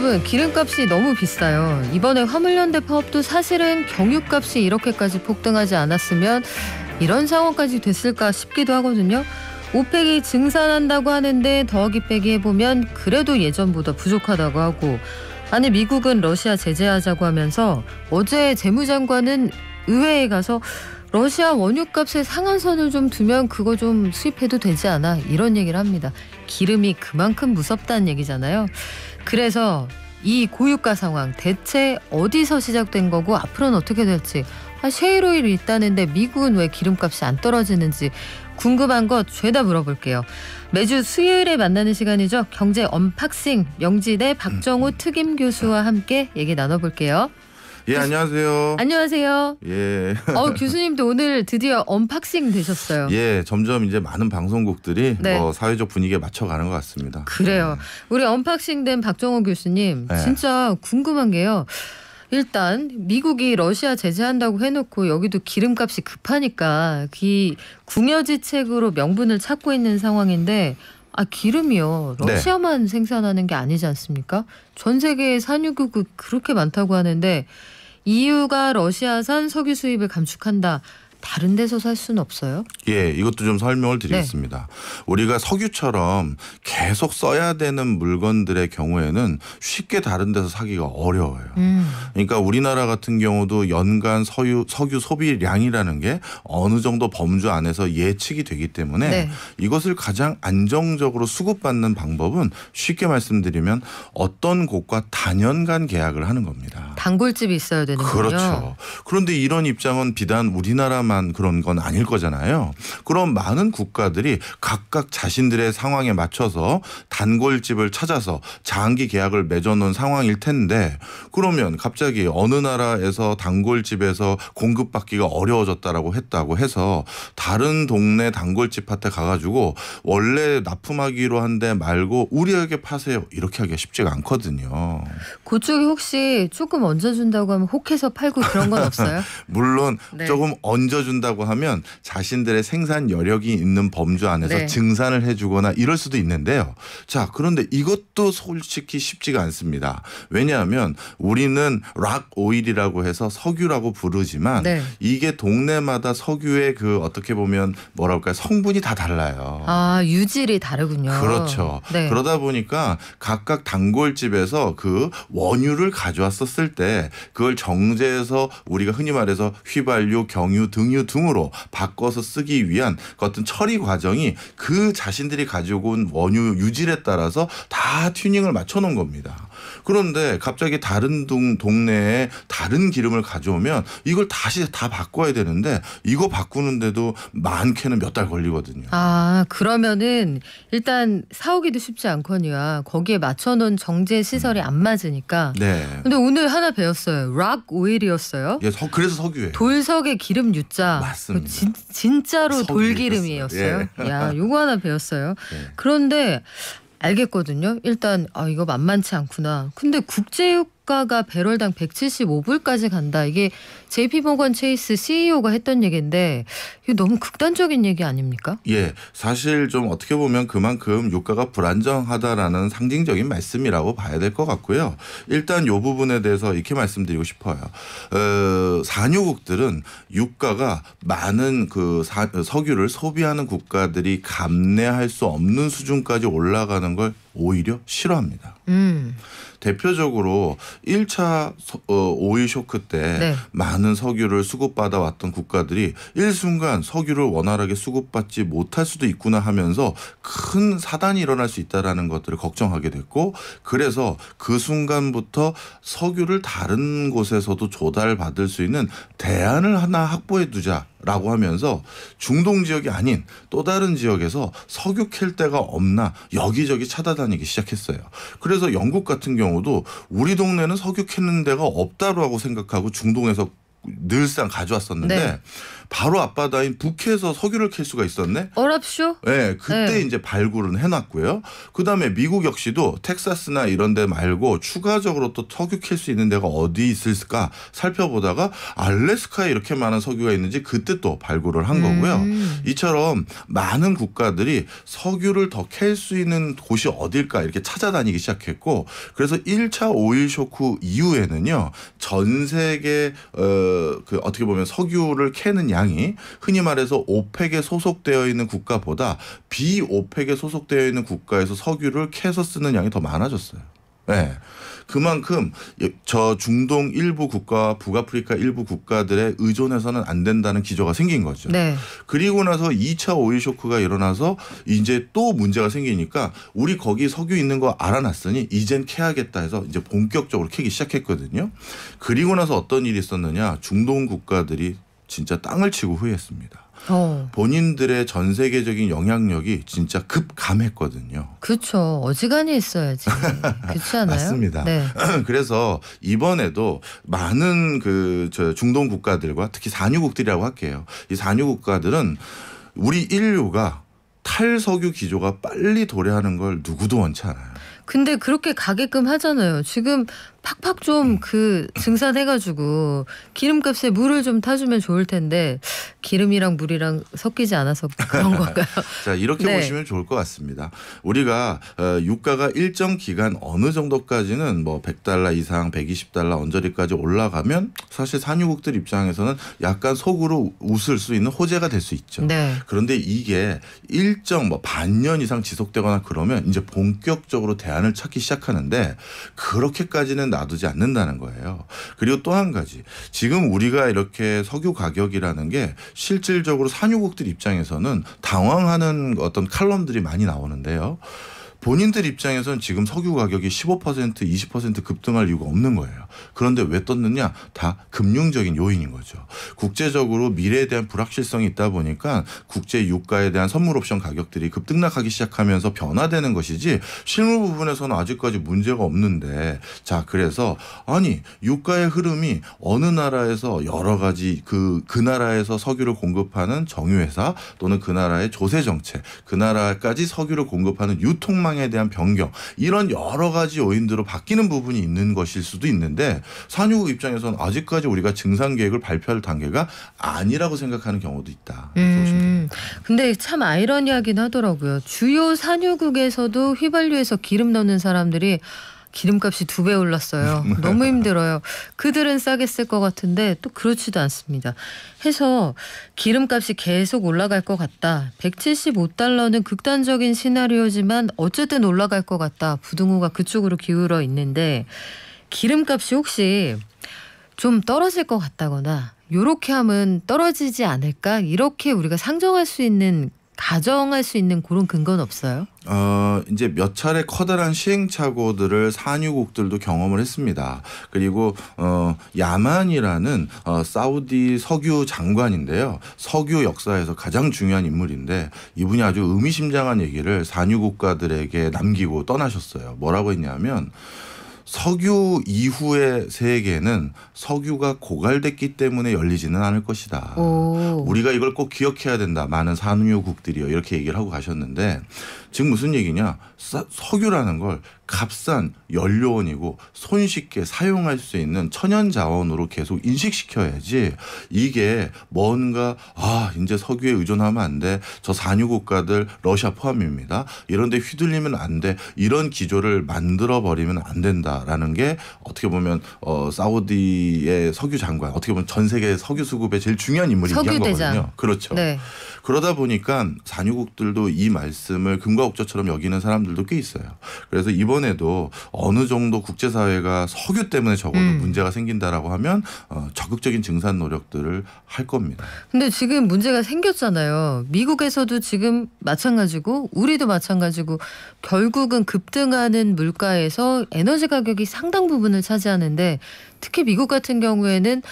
여러분 기름값이 너무 비싸요. 이번에 화물연대 파업도 사실은 경유값이 이렇게까지 폭등하지 않았으면 이런 상황까지 됐을까 싶기도 하거든요. 오펙이 증산한다고 하는데 더하기 빼기 해보면 그래도 예전보다 부족하다고 하고 아니 미국은 러시아 제재하자고 하면서 어제 재무장관은 의회에 가서 러시아 원유값에 상한선을 좀 두면 그거 좀 수입해도 되지 않아 이런 얘기를 합니다. 기름이 그만큼 무섭다는 얘기잖아요. 그래서 이 고유가 상황 대체 어디서 시작된 거고 앞으로는 어떻게 될지 아, 셰일오일이 있다는데 미국은 왜 기름값이 안 떨어지는지 궁금한 것 죄다 물어볼게요. 매주 수요일에 만나는 시간이죠. 경제 언박싱 영지대 박정우 음. 특임 교수와 함께 얘기 나눠볼게요. 예, 안녕하세요. 안녕하세요. 예. 어, 교수님도 오늘 드디어 언박싱 되셨어요. 예, 점점 이제 많은 방송국들이 네. 어, 사회적 분위기에 맞춰가는 것 같습니다. 그래요. 네. 우리 언박싱된 박정호 교수님 네. 진짜 궁금한 게요. 일단 미국이 러시아 제재한다고 해놓고 여기도 기름값이 급하니까 이 궁여지책으로 명분을 찾고 있는 상황인데 아 기름이요 네. 러시아만 네. 생산하는 게 아니지 않습니까? 전 세계에 산유국이 그렇게 많다고 하는데 EU가 러시아산 석유 수입을 감축한다. 다른 데서 살 수는 없어요? 예, 이것도 좀 설명을 네. 드리겠습니다. 네. 우리가 석유처럼 계속 써야 되는 물건들의 경우에는 쉽게 다른 데서 사기가 어려워요. 음. 그러니까 우리나라 같은 경우도 연간 서유, 석유 소비량이라는 게 어느 정도 범주 안에서 예측이 되기 때문에 네. 이것을 가장 안정적으로 수급받는 방법은 쉽게 말씀드리면 어떤 곳과 단연간 계약을 하는 겁니다. 단골집이 있어야 되는 거죠. 그렇죠. 그런데 이런 입장은 비단 우리나라 만 우리만 그런 건 아닐 거잖아요. 그럼 많은 국가들이 각각 자신들의 상황에 맞춰서 단골집을 찾아서 장기 계약을 맺어놓은 상황일 텐데 그러면 갑자기 어느 나라에서 단골집에서 공급받기가 어려워졌다라고 했다고 해서 다른 동네 단골집한테 가가지고 원래 납품하기로 한데 말고 우리에게 파세요 이렇게 하기가 쉽지가 않거든요. 그쪽이 혹시 조금 얹어준다고 하면 혹해서 팔고 그런 건 없어요? 물론 네. 조금 얹어 얹어준다고 하면 자신들의 생산 여력이 있는 범주 안에서 네. 증산을 해주거나 이럴 수도 있는데요. 자, 그런데 이것도 솔직히 쉽지가 않습니다. 왜냐하면 우리는 락 오일이라고 해서 석유라고 부르지만 네. 이게 동네마다 석유의 그 어떻게 보면 뭐랄까 성분이 다 달라요. 아, 유질이 다르군요. 그렇죠. 네. 그러다 보니까 각각 단골집에서 그 원유를 가져왔었을 때 그걸 정제해서 우리가 흔히 말해서 휘발유, 경유 등 경유 등으로 바꿔서 쓰기 위한 그 어떤 처리 과정이 그 자신들이 가지고 온 원유 유질에 따라서 다 튜닝을 맞춰 놓은 겁니다. 그런데 갑자기 다른 동, 네에 다른 기름을 가져오면 이걸 다시 다 바꿔야 되는데 이거 바꾸는데도 많게는 몇 달 걸리거든요. 아 그러면은 일단 사오기도 쉽지 않거니와 거기에 맞춰놓은 정제 시설이 안 맞으니까. 네. 근데 오늘 하나 배웠어요. 락 오일이었어요. 예, 서, 그래서 석유예요. 돌석의 기름 유자. 맞습니다. 그 진, 진짜로 돌기름이었어요. 예. 야, 요거 하나 배웠어요. 예. 그런데 알겠거든요. 일단 아 이거 만만치 않구나. 근데 국제육 유가가 배럴당 175불까지 간다. 이게 JP모건 체이스 CEO가 했던 얘기인데 이게 너무 극단적인 얘기 아닙니까? 예, 사실 좀 어떻게 보면 그만큼 유가가 불안정하다라는 상징적인 말씀이라고 봐야 될 것 같고요. 일단 요 부분에 대해서 이렇게 말씀드리고 싶어요. 어, 산유국들은 유가가 많은 그 사, 석유를 소비하는 국가들이 감내할 수 없는 수준까지 올라가는 걸 오히려 싫어합니다. 음. 대표적으로 1차 어, 오일 쇼크 때 네. 많은 석유를 수급받아 왔던 국가들이 일순간 석유를 원활하게 수급받지 못할 수도 있구나 하면서 큰 사단이 일어날 수 있다라는 것들을 걱정하게 됐고 그래서 그 순간부터 석유를 다른 곳에서도 조달받을 수 있는 대안을 하나 확보해 두자 라고 하면서 중동 지역이 아닌 또 다른 지역에서 석유 캘 데가 없나 여기저기 찾아다니기 시작했어요. 그래서 영국 같은 경우 경우도 우리 동네는 석유 캐는 데가 없다라고 생각하고 중동에서 늘상 가져왔었는데 네. 바로 앞바다인 북해에서 석유를 캘 수가 있었네. 어랍쇼? 예, 네, 그때 네. 이제 발굴은 해놨고요. 그다음에 미국 역시도 텍사스나 이런 데 말고 추가적으로 또 석유 캘 수 있는 데가 어디 있을까 살펴보다가 알래스카에 이렇게 많은 석유가 있는지 그때 또 발굴을 한 거고요. 음. 이처럼 많은 국가들이 석유를 더 캘 수 있는 곳이 어딜까 이렇게 찾아다니기 시작했고 그래서 1차 오일 쇼크 이후에는요. 전 세계 어, 그 어떻게 보면 석유를 캐는 양 양이 흔히 말해서 오펙에 소속되어 있는 국가보다 비오펙에 소속되어 있는 국가에서 석유를 캐서 쓰는 양이 더 많아졌어요. 예. 네. 그만큼 예, 저 중동 일부 국가, 북아프리카 일부 국가들의 의존해서는 안 된다는 기조가 생긴 거죠. 네. 그리고 나서 2차 오일 쇼크가 일어나서 이제 또 문제가 생기니까 우리 거기 석유 있는 거 알아놨으니 이젠 캐야겠다 해서 이제 본격적으로 캐기 시작했거든요. 그리고 나서 어떤 일이 있었느냐? 중동 국가들이 진짜 땅을 치고 후회했습니다. 어. 본인들의 전 세계적인 영향력이 진짜 급감했거든요. 그렇죠. 어지간히 했어야지. 그렇지 않아요? 맞습니다. 네. 그래서 이번에도 많은 그 중동 국가들과 특히 산유국들이라고 할게요. 이 산유국가들은 우리 인류가 탈석유 기조가 빨리 도래하는 걸 누구도 원치 않아요. 근데 그렇게 가게끔 하잖아요. 지금 팍팍 좀그 음. 증산해가지고 기름값에 물을 좀 타주면 좋을 텐데 기름이랑 물이랑 섞이지 않아서 그런 건가요? 자 이렇게 네. 보시면 좋을 것 같습니다. 우리가 어, 유가가 일정 기간 어느 정도까지는 뭐 100달러 이상, 120달러 언저리까지 올라가면 사실 산유국들 입장에서는 약간 속으로 웃을 수 있는 호재가 될 수 있죠. 네. 그런데 이게 일정 뭐 반년 이상 지속되거나 그러면 이제 본격적으로 대안을 찾기 시작하는데 그렇게까지는 놔두지 않는다는 거예요. 그리고 또 한 가지 지금 우리가 이렇게 석유 가격이라는 게 실질적으로 산유국들 입장에서는 당황하는 어떤 칼럼들이 많이 나오는데요. 본인들 입장에선 지금 석유 가격이 15% 20% 급등할 이유가 없는 거예요. 그런데 왜 떴느냐? 다 금융적인 요인인 거죠. 국제적으로 미래에 대한 불확실성이 있다 보니까 국제 유가에 대한 선물 옵션 가격들이 급등락하기 시작하면서 변화되는 것이지 실물 부분에서는 아직까지 문제가 없는데 자 그래서 아니 유가의 흐름이 어느 나라에서 여러 가지 그그 그 나라에서 석유를 공급하는 정유회사 또는 그 나라의 조세 정책 그 나라까지 석유를 공급하는 유통망 상황에 대한 변경 이런 여러 가지 요인들로 바뀌는 부분이 있는 것일 수도 있는데 산유국 입장에서는 아직까지 우리가 증상 계획을 발표할 단계가 아니라고 생각하는 경우도 있다. 음, 근데 참 아이러니하긴 하더라고요. 주요 산유국에서도 휘발유에서 기름 넣는 사람들이 기름값이 두 배 올랐어요. 네. 너무 힘들어요. 그들은 싸게 쓸 것 같은데 또 그렇지도 않습니다. 해서 기름값이 계속 올라갈 것 같다. 175달러는 극단적인 시나리오지만 어쨌든 올라갈 것 같다. 부등호가 그쪽으로 기울어 있는데 기름값이 혹시 좀 떨어질 것 같다거나 요렇게 하면 떨어지지 않을까 이렇게 우리가 상정할 수 있는 가정할 수 있는 그런 근거는 없어요? 어, 이제 몇 차례 커다란 시행착오들을 산유국들도 경험을 했습니다. 그리고 어, 야만이라는 어, 사우디 석유 장관인데요. 석유 역사에서 가장 중요한 인물인데 이분이 아주 의미심장한 얘기를 산유국가들에게 남기고 떠나셨어요. 뭐라고 했냐면 석유 이후의 세계는 석유가 고갈됐기 때문에 열리지는 않을 것이다. 오. 우리가 이걸 꼭 기억해야 된다. 많은 산유국들이요. 이렇게 얘기를 하고 가셨는데 지금 무슨 얘기냐? 석유라는 걸 값싼 연료원이고 손쉽게 사용할 수 있는 천연 자원으로 계속 인식시켜야지 이게 뭔가 아 이제 석유에 의존하면 안돼저 산유 국가들 러시아 포함입니다 이런데 휘둘리면 안돼 이런 기조를 만들어 버리면 안 된다라는 게 어떻게 보면 어 사우디의 석유 장관 어떻게 보면 전 세계 석유 수급의 제일 중요한 인물이 석유 얘기한 거거든요 그렇죠 네. 그러다 보니까 산유국들도 이 말씀을 금 금과 옥조처럼 여기는 사람들도 꽤 있어요. 그래서 이번에도 어느 정도 국제사회가 석유 때문에 적어도 음. 문제가 생긴다라고 하면 어, 적극적인 증산 노력들을 할 겁니다. 근데 지금 문제가 생겼잖아요. 미국에서도 지금 마찬가지고 우리도 마찬가지고 결국은 급등하는 물가에서 에너지 가격이 상당 부분을 차지하는데 특히 미국 같은 경우에는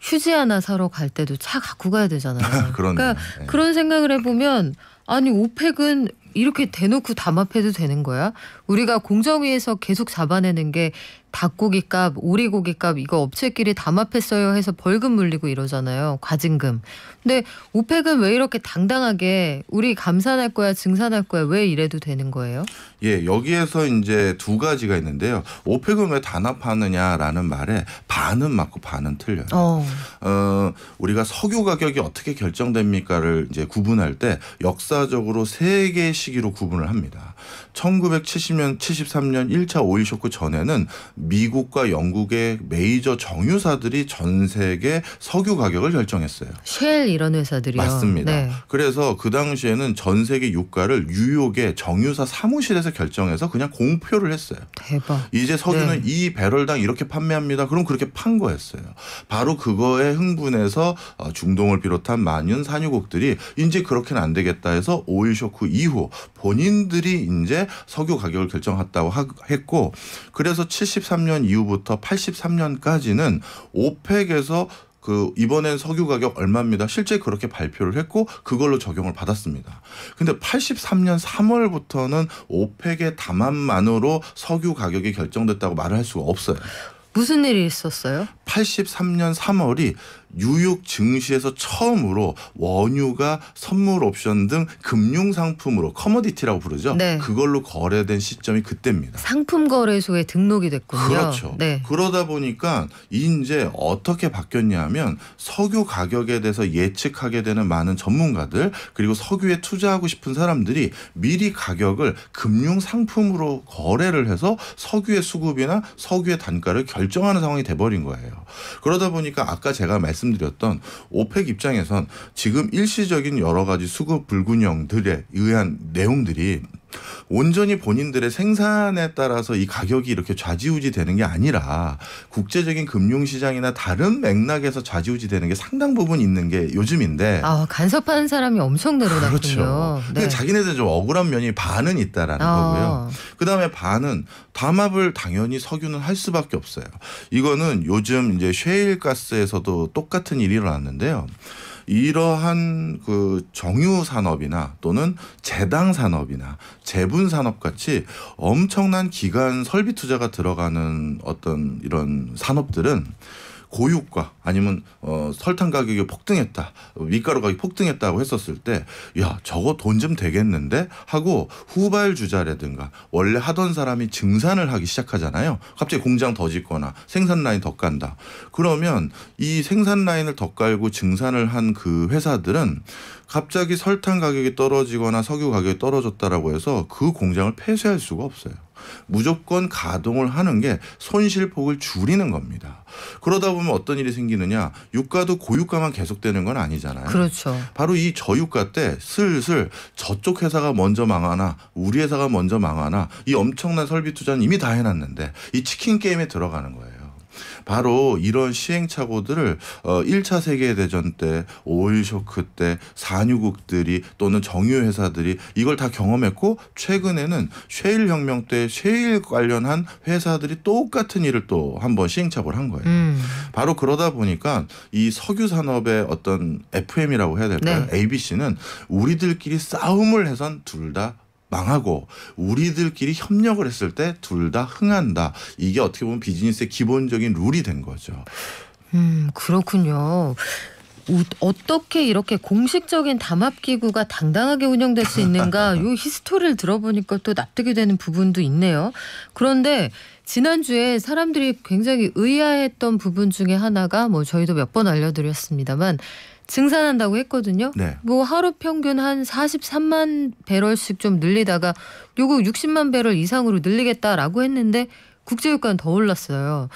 휴지 하나 사러 갈 때도 차 갖고 가야 되잖아요. 그러니까 네. 그런 생각을 해보면 아니 오펙은 이렇게 대놓고 담합해도 되는 거야? 우리가 공정위에서 계속 잡아내는 게 닭고기값, 오리고기값 이거 업체끼리 담합했어요 해서 벌금 물리고 이러잖아요. 과징금. 근데 오펙은 왜 이렇게 당당하게 우리 감산할 거야, 증산할 거야 왜 이래도 되는 거예요? 예, 여기에서 이제 두 가지가 있는데요. 오펙은 왜 단합하느냐라는 말에 반은 맞고 반은 틀려요. 어. 어 우리가 석유 가격이 어떻게 결정됩니까를 이제 구분할 때 역사적으로 세개 시기로 구분을 합니다. 1970년 73년 1차 오일 쇼크 전에는 미국과 영국의 메이저 정유사들이 전 세계 석유 가격을 결정했어요. 쉘 이런 회사들이요. 맞습니다. 네. 그래서 그 당시에는 전 세계 유가를 뉴욕의 정유사 사무실에서 결정해서 그냥 공표를 했어요. 대박. 이제 석유는 네. 이 배럴당 이렇게 판매합니다. 그럼 그렇게 판 거였어요. 바로 그거에 흥분해서 어, 중동을 비롯한 많은 산유국들이 이제 그렇게는 안 되겠다 해서 오일 쇼크 이후 본인들이 이제 석유 가격을 결정했다고 했고 그래서 73년 이후부터 83년까지는 오펙에서 그 이번엔 석유 가격 얼마입니다. 실제 그렇게 발표를 했고 그걸로 적용을 받았습니다. 근데 83년 3월부터는 오펙의 담합만으로 석유 가격이 결정됐다고 말을 할 수가 없어요. 무슨 일이 있었어요? 83년 3월이 뉴욕 증시에서 처음으로 원유가 선물 옵션 등 금융 상품으로 커머디티라고 부르죠. 네. 그걸로 거래된 시점이 그때입니다. 상품 거래소에 등록이 됐군요. 그렇죠. 네. 그러다 보니까 이제 어떻게 바뀌었냐면 석유 가격에 대해서 예측하게 되는 많은 전문가들 그리고 석유에 투자하고 싶은 사람들이 미리 가격을 금융 상품으로 거래를 해서 석유의 수급이나 석유의 단가를 결정하는 상황이 돼버린 거예요. 그러다 보니까 아까 제가 말씀드렸던 오펙 입장에선 지금 일시적인 여러 가지 수급 불균형들에 의한 내용들이 온전히 본인들의 생산에 따라서 이 가격이 이렇게 좌지우지 되는 게 아니라 국제적인 금융시장이나 다른 맥락에서 좌지우지 되는 게 상당 부분 있는 게 요즘인데 아, 간섭하는 사람이 엄청 늘어났군요. 그렇죠. 네. 근데 자기네들 좀 억울한 면이 반은 있다라는 아. 거고요. 그다음에 반은 담합을 당연히 석유는 할 수밖에 없어요. 이거는 요즘 이제 셰일가스에서도 똑같은 일이 일어났는데요. 이러한 그 정유 산업이나 또는 재당 산업이나 재분 산업 같이 엄청난 기간 설비 투자가 들어가는 어떤 이런 산업들은 고유가 아니면 어, 설탕 가격이 폭등했다, 밀가루 가격이 폭등했다고 했었을 때, 야 저거 돈 좀 되겠는데 하고 후발 주자라든가 원래 하던 사람이 증산을 하기 시작하잖아요. 갑자기 공장 더 짓거나 생산 라인 더 깐다. 그러면 이 생산 라인을 더 깔고 증산을 한 그 회사들은 갑자기 설탕 가격이 떨어지거나 석유 가격이 떨어졌다라고 해서 그 공장을 폐쇄할 수가 없어요. 무조건 가동을 하는 게 손실폭을 줄이는 겁니다. 그러다 보면 어떤 일이 생기느냐 유가도 고유가만 계속되는 건 아니잖아요. 그렇죠. 바로 이 저유가 때 슬슬 저쪽 회사가 먼저 망하나 우리 회사가 먼저 망하나 이 엄청난 설비 투자는 이미 다 해놨는데 이 치킨 게임에 들어가는 거예요. 바로 이런 시행착오들을 어, 1차 세계대전 때 오일 쇼크 때 산유국들이 또는 정유 회사들이 이걸 다 경험했고 최근에는 쉐일 혁명 때 쉐일 관련한 회사들이 똑같은 일을 또 한번 시행착오를 한 거예요. 음. 바로 그러다 보니까 이 석유 산업의 어떤 FM이라고 해야 될까요? 네. ABC는 우리들끼리 싸움을 해선 둘다 망하고 우리들끼리 협력을 했을 때 둘 다 흥한다. 이게 어떻게 보면 비즈니스의 기본적인 룰이 된 거죠. 음, 그렇군요. 어떻게 이렇게 공식적인 담합 기구가 당당하게 운영될 수 있는가 요 히스토리를 들어보니까 또 납득이 되는 부분도 있네요. 그런데 지난주에 사람들이 굉장히 의아했던 부분 중에 하나가 뭐 저희도 몇 번 알려드렸습니다만 증산한다고 했거든요. 네. 뭐 하루 평균 한 43만 배럴씩 좀 늘리다가 요거 60만 배럴 이상으로 늘리겠다라고 했는데 국제유가는 더 올랐어요.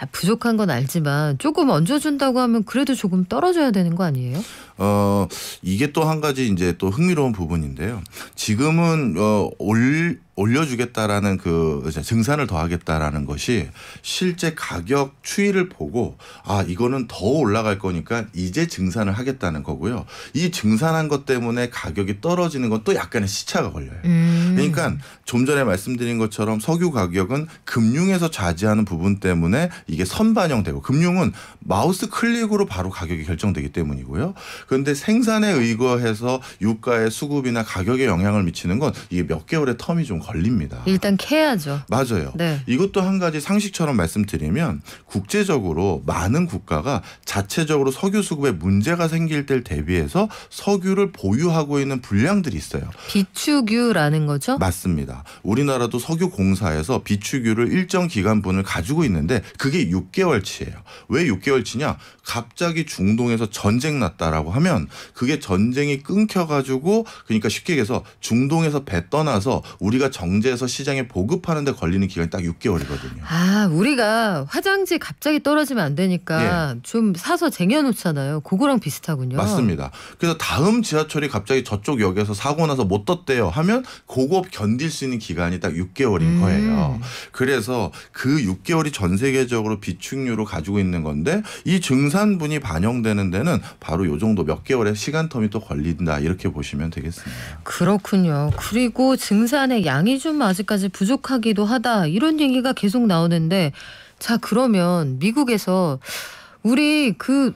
아, 부족한 건 알지만 조금 얹어준다고 하면 그래도 조금 떨어져야 되는 거 아니에요? 어 이게 또 한 가지 이제 또 흥미로운 부분인데요. 지금은 어, 올 올려주겠다라는 그 증산을 더하겠다라는 것이 실제 가격 추이를 보고 아 이거는 더 올라갈 거니까 이제 증산을 하겠다는 거고요. 이 증산한 것 때문에 가격이 떨어지는 건 또 약간의 시차가 걸려요. 음. 그러니까 좀 전에 말씀드린 것처럼 석유 가격은 금융에서 좌지하는 부분 때문에 이게 선반영되고 금융은 마우스 클릭으로 바로 가격이 결정되기 때문이고요. 그런데 생산에 의거해서 유가의 수급이나 가격에 영향을 미치는 건 이게 몇 개월의 텀이 좀 걸립니다. 일단 캐야죠. 맞아요. 네. 이것도 한 가지 상식처럼 말씀드리면 국제적으로 많은 국가가 자체적으로 석유 수급에 문제가 생길 때를 대비해서 석유를 보유하고 있는 분량들이 있어요. 비축유라는 거죠? 맞습니다. 우리나라도 석유 공사에서 비축유를 일정 기간분을 가지고 있는데 그게 6개월치예요. 왜 6개월치냐? 갑자기 중동에서 전쟁 났다라고 하면 그게 전쟁이 끊겨 가지고 그러니까 쉽게 얘기해서 중동에서 배 떠나서 우리가 정제해서 시장에 보급하는 데 걸리는 기간이 딱 6개월이거든요. 아, 우리가 화장지 갑자기 떨어지면 안 되니까 예. 좀 사서 쟁여 놓잖아요. 그거랑 비슷하군요. 맞습니다. 그래서 다음 지하철이 갑자기 저쪽 역에서 사고 나서 못 떴대요 하면 그거 견딜 수 있는 기간이 딱 6개월인 음. 거예요. 그래서 그 6개월이 전 세계적으로 비축률을 가지고 있는 건데 이 증산분이 반영되는 데는 바로 요 정도 몇 개월의 시간 텀이 또 걸린다. 이렇게 보시면 되겠습니다. 그렇군요. 그리고 증산의 양 양이 좀 아직까지 부족하기도 하다 이런 얘기가 계속 나오는데 자 그러면 미국에서 우리 그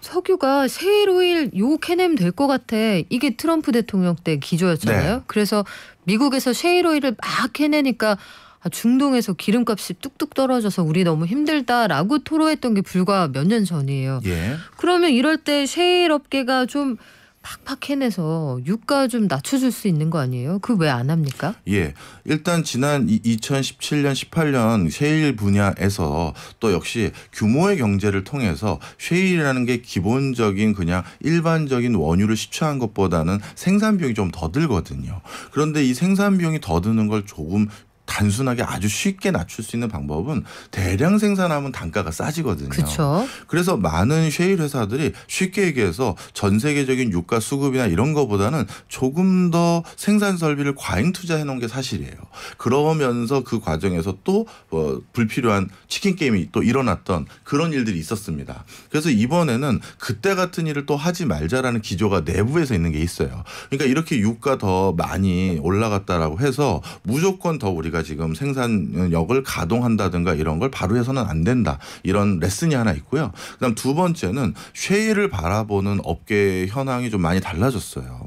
석유가 세일 오일 요 캐냄 될것 같아. 이게 트럼프 대통령 때 기조였잖아요. 네. 그래서 미국에서 세일 오일을 막 캐내니까 아, 중동에서 기름값이 뚝뚝 떨어져서 우리 너무 힘들다라고 토로했던 게 불과 몇 년 전이에요. 예. 그러면 이럴 때세일 업계가 좀 팍팍 해내서 유가 좀 낮춰줄 수 있는 거 아니에요? 그 왜 안 합니까? 예, 일단 지난 2017년, 18년 쉐일 분야에서 또 역시 규모의 경제를 통해서 쉐일이라는 게 기본적인 그냥 일반적인 원유를 시추한 것보다는 생산 비용이 좀 더 들거든요. 그런데 이 생산 비용이 더 드는 걸 조금 단순하게 아주 쉽게 낮출 수 있는 방법은 대량 생산하면 단가가 싸지거든요. 그쵸. 그래서 많은 쉐일 회사들이 쉽게 얘기해서 전 세계적인 유가 수급이나 이런 거보다는 조금 더 생산 설비를 과잉 투자해 놓은 게 사실이에요. 그러면서 그 과정에서 또뭐 불필요한 치킨 게임이 또 일어났던 그런 일들이 있었습니다. 그래서 이번에는 그때 같은 일을 또 하지 말자라는 기조가 내부에서 있는 게 있어요. 그러니까 이렇게 유가 더 많이 올라갔다라고 해서 무조건 더 우리가 지금 생산력을 가동한다든가 이런 걸 바로 해서는 안 된다. 이런 레슨이 하나 있고요. 그다음 두 번째는 쉐일을 바라보는 업계 현황이 좀 많이 달라졌어요.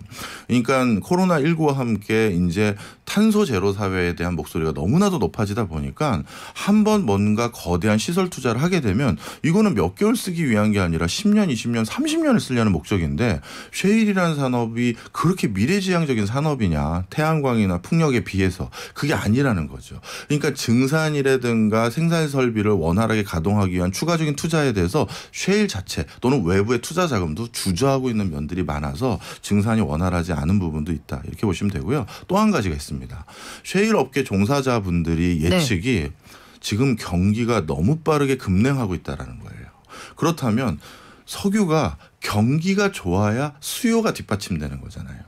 그러니까 코로나 19와 함께 이제 탄소 제로 사회에 대한 목소리가 너무나도 높아지다 보니까 한 번 뭔가 거대한 시설 투자를 하게 되면 이거는 몇 개월 쓰기 위한 게 아니라 10년, 20년, 30년을 쓰려는 목적인데 쉐일이라는 산업이 그렇게 미래지향적인 산업이냐 태양광이나 풍력에 비해서 그게 아니라는 된는 거죠. 그러니까 증산이라든가 생산 설비를 원활하게 가동하기 위한 추가적인 투자에 대해서 쉐일 자체 또는 외부의 투자 자금도 주저하고 있는 면들이 많아서 증산이 원활하지 않은 부분도 있다. 이렇게 보시면 되고요. 또 한 가지가 있습니다. 쉐일 업계 종사자분들이 네. 예측이 네. 지금 경기가 너무 빠르게 급냉하고 있다라는 거예요. 그렇다면 석유가 경기가 좋아야 수요가 뒷받침되는 거잖아요.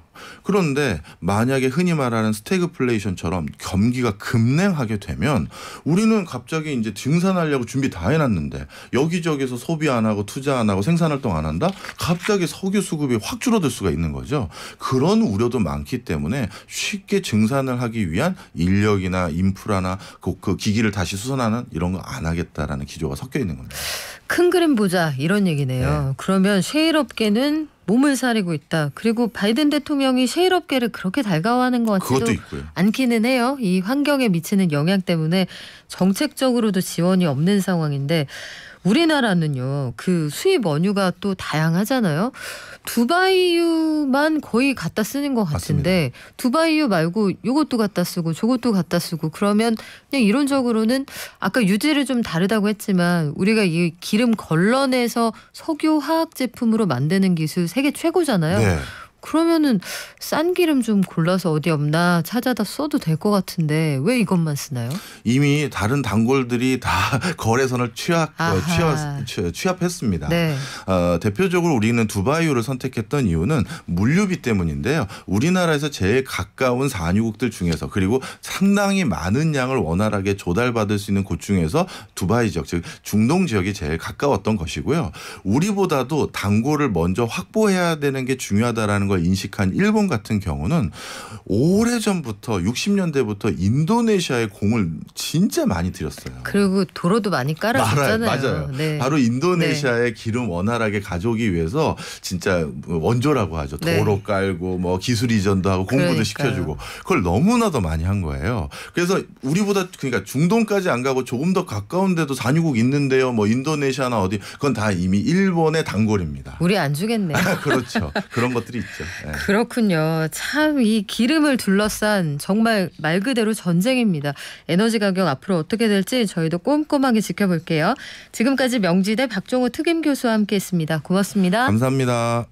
그런데 만약에 흔히 말하는 스태그플레이션처럼 경기가 급냉하게 되면 우리는 갑자기 이제 증산하려고 준비 다 해놨는데 여기저기서 소비 안 하고 투자 안 하고 생산 활동 안 한다? 갑자기 석유 수급이 확 줄어들 수가 있는 거죠. 그런 우려도 많기 때문에 쉽게 증산을 하기 위한 인력이나 인프라나 그, 그 기기를 다시 수선하는 이런 거 안 하겠다라는 기조가 섞여 있는 겁니다. 큰 그림 보자 이런 얘기네요. 네. 그러면 셰일업계는 몸을 사리고 있다. 그리고 바이든 대통령이 셰일 업계를 그렇게 달가워하는 것 같지도 않기는 해요. 이 환경에 미치는 영향 때문에 정책적으로도 지원이 없는 상황인데 우리나라는요, 그 수입 원유가 또 다양하잖아요. 두바이유만 거의 갖다 쓰는 것 같은데 맞습니다. 두바이유 말고 요것도 갖다 쓰고 저것도 갖다 쓰고 그러면 그냥 이론적으로는 아까 유지를 좀 다르다고 했지만 우리가 이 기름 걸러내서 석유화학 제품으로 만드는 기술 세계 최고잖아요. 네. 그러면은 싼 기름 좀 골라서 어디 없나 찾아다 써도 될 것 같은데 왜 이것만 쓰나요? 이미 다른 단골들이 다 거래선을 취합 어, 아하. 취합, 했습니다 네. 어, 대표적으로 우리는 두바이유를 선택했던 이유는 물류비 때문인데요. 우리나라에서 제일 가까운 산유국들 중에서 그리고 상당히 많은 양을 원활하게 조달받을 수 있는 곳 중에서 두바이 지역 즉 중동 지역이 제일 가까웠던 것이고요. 우리보다도 단골을 먼저 확보해야 되는 게 중요하다라는 걸걸 인식한 일본 같은 경우는 오래 전부터 60년대부터 인도네시아에 공을 진짜 많이 들였어요. 그리고 도로도 많이 깔아줬잖아요. 맞아요. 네. 바로 인도네시아의 네. 기름 원활하게 가져오기 위해서 진짜 원조라고 하죠. 네. 도로 네. 깔고 뭐 기술 이전도 하고 공부도 그러니까요. 시켜주고 그걸 너무나도 많이 한 거예요. 그래서 우리보다 그러니까 중동까지 안 가고 조금 더 가까운데도 산유국 있는데요. 뭐 인도네시아나 어디 그건 다 이미 일본의 단골입니다. 우리 안 주겠네요. 그렇죠. 그런 것들이 있죠. 있죠. 그렇죠. 네. 예. 그렇군요. 참 이 기름을 둘러싼 정말 말 그대로 전쟁입니다. 에너지 가격 앞으로 어떻게 될지 저희도 꼼꼼하게 지켜볼게요. 지금까지 명지대 박종호 특임 교수와 함께했습니다. 고맙습니다. 감사합니다.